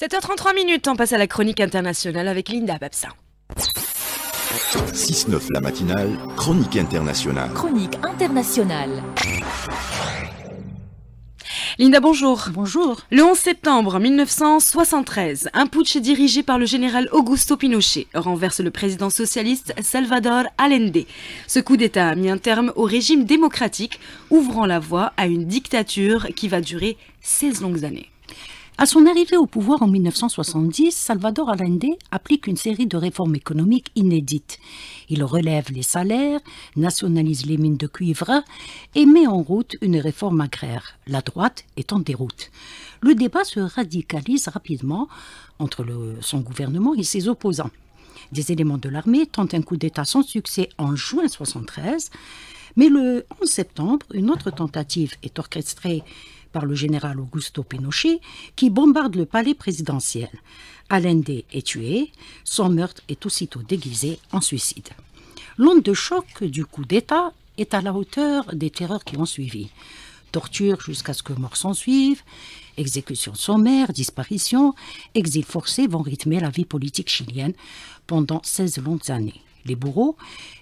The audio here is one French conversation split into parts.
7h33 minutes, on passe à la chronique internationale avec Linda bapsin. 6-9 la matinale, chronique internationale. Chronique internationale. Linda, bonjour. Bonjour. Le 11 septembre 1973, un putsch dirigé par le général Augusto Pinochet renverse le président socialiste Salvador Allende. Ce coup d'État a mis un terme au régime démocratique, ouvrant la voie à une dictature qui va durer 16 longues années. À son arrivée au pouvoir en 1970, Salvador Allende applique une série de réformes économiques inédites. Il relève les salaires, nationalise les mines de cuivre et met en route une réforme agraire, la droite est en déroute. Le débat se radicalise rapidement entre son gouvernement et ses opposants. Des éléments de l'armée tentent un coup d'État sans succès en juin 1973, mais le 11 septembre, une autre tentative est orchestrée par le général Augusto Pinochet, qui bombarde le palais présidentiel. Allende est tué, son meurtre est aussitôt déguisé en suicide. L'onde de choc du coup d'État est à la hauteur des terreurs qui ont suivi. Torture jusqu'à ce que mort s'en suive, exécution sommaire, disparition, exil forcé vont rythmer la vie politique chilienne pendant 16 longues années les bourreaux,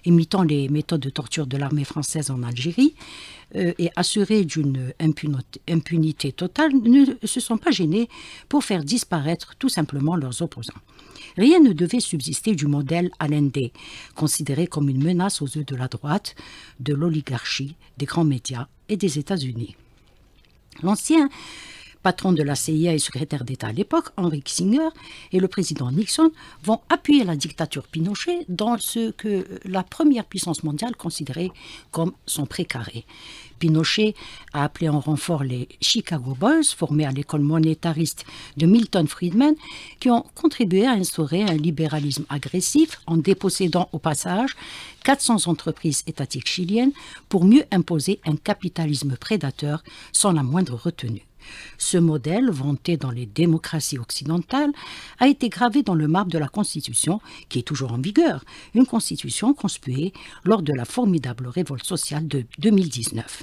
imitant les méthodes de torture de l'armée française en Algérie euh, et assurés d'une impunité, totale, ne se sont pas gênés pour faire disparaître tout simplement leurs opposants. Rien ne devait subsister du modèle Allende, considéré comme une menace aux yeux de la droite, de l'oligarchie, des grands médias et des États-Unis. L'ancien patron de la CIA et secrétaire d'État à l'époque, Henry Kissinger, et le président Nixon vont appuyer la dictature Pinochet dans ce que la première puissance mondiale considérait comme son précaré. Pinochet a appelé en renfort les Chicago Boys, formés à l'école monétariste de Milton Friedman, qui ont contribué à instaurer un libéralisme agressif en dépossédant au passage 400 entreprises étatiques chiliennes pour mieux imposer un capitalisme prédateur sans la moindre retenue. Ce modèle, vanté dans les démocraties occidentales, a été gravé dans le marbre de la Constitution, qui est toujours en vigueur, une Constitution conspuée lors de la formidable révolte sociale de 2019.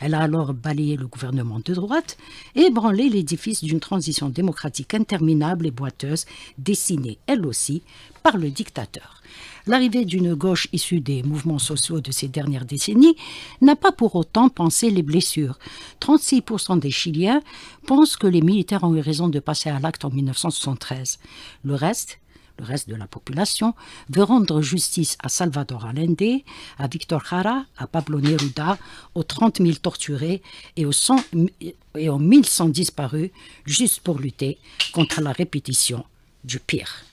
Elle a alors balayé le gouvernement de droite et ébranlé l'édifice d'une transition démocratique interminable et boiteuse, dessinée elle aussi par le dictateur. L'arrivée d'une gauche issue des mouvements sociaux de ces dernières décennies n'a pas pour autant pensé les blessures. 36% des Chiliens pensent que les militaires ont eu raison de passer à l'acte en 1973. Le reste, le reste de la population, veut rendre justice à Salvador Allende, à Victor Jara, à Pablo Neruda, aux 30 000 torturés et aux, 100, et 1100 disparus, juste pour lutter contre la répétition du pire.